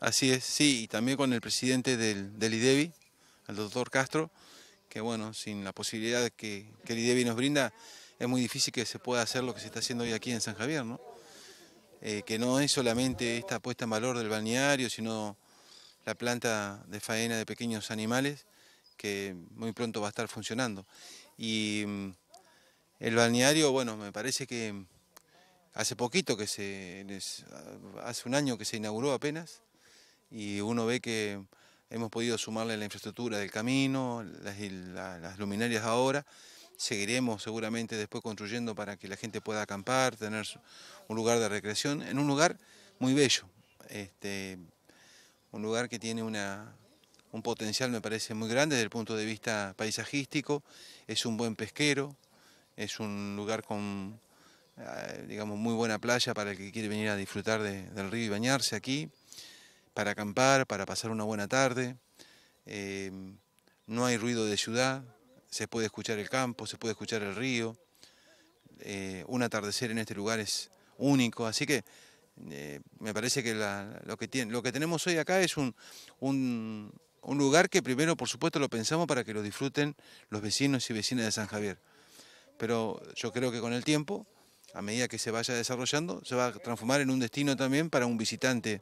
Así es, sí, y también con el presidente del, del IDEBI, e el doctor Castro, que bueno, sin la posibilidad que, que, el IDEBI e nos brinda, es muy difícil que se pueda hacer lo que se está haciendo hoy aquí en San Javier, ¿no? Eh, que no es solamente esta puesta en valor del balneario, sino la planta de faena de pequeños animales, que muy pronto va a estar funcionando. Y mm, el balneario, bueno, me parece que hace poquito que se, hace un año que se inauguró apenas, y uno ve que hemos podido sumarle la infraestructura del camino, las, luminarias ahora, seguiremos seguramente después construyendo para que la gente pueda acampar, tener un lugar de recreación, en un lugar muy bello, este, un lugar que tiene un potencial me parece muy grande desde el punto de vista paisajístico, es un buen pesquero, es un lugar con eh, digamos muy buena playa para el que quiere venir a disfrutar del río y bañarse aquí para acampar, para pasar una buena tarde. Em, no hay ruido de ciudad, se puede escuchar el campo, se puede escuchar el río. Eh, un atardecer en este lugar es único, así que eh, me parece que lo, que tenemos hoy acá es un, un, lugar que primero, por supuesto, lo pensamos para que lo disfruten los vecinos y vecinas de San Javier. Pero yo creo que con el tiempo, a medida que se vaya desarrollando, se va a transformar en un destino también para un visitante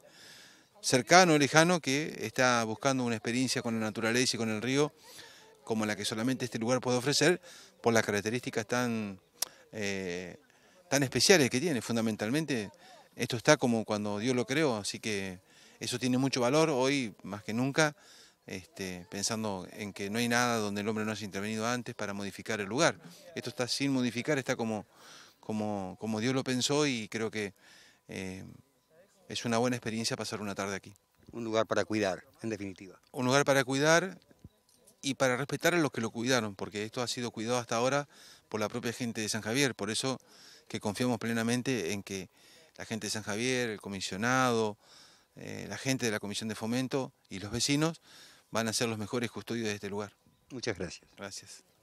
cercano, lejano, que está buscando una experiencia con la naturaleza y con el río como la que solamente este lugar puede ofrecer por las características tan, eh, tan especiales que tiene. Fundamentalmente, esto está como cuando Dios lo creó, así que eso tiene mucho valor hoy más que nunca, este, pensando en que no hay nada donde el hombre no haya intervenido antes para modificar el lugar. Esto está sin modificar, está como, como, como Dios lo pensó y creo que... Eh, es una buena experiencia pasar una tarde aquí. Un lugar para cuidar, en definitiva. Un lugar para cuidar y para respetar a los que lo cuidaron, porque esto ha sido cuidado hasta ahora por la propia gente de San Javier, por eso que confiamos plenamente en que la gente de San Javier, el comisionado, eh, la gente de la Comisión de Fomento y los vecinos van a ser los mejores custodios de este lugar. Muchas gracias. Gracias.